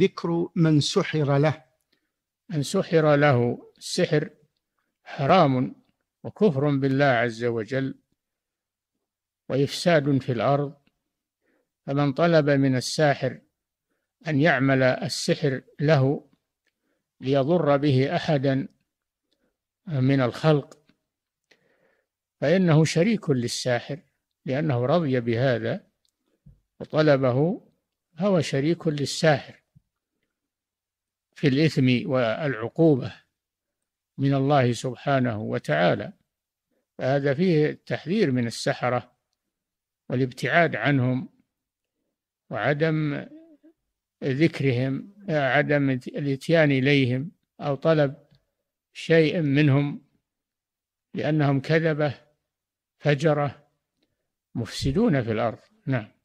ذكر من سحر له من سحر له السحر حرام وكفر بالله عز وجل وإفساد في الأرض فمن طلب من الساحر أن يعمل السحر له ليضر به أحدا من الخلق فإنه شريك للساحر لأنه رضي بهذا وطلبه فهو شريك للساحر في الإثم والعقوبة من الله سبحانه وتعالى فهذا فيه التحذير من السحرة والابتعاد عنهم وعدم ذكرهم عدم الاتيان إليهم أو طلب شيء منهم لأنهم كذبة فجرة مفسدون في الأرض نعم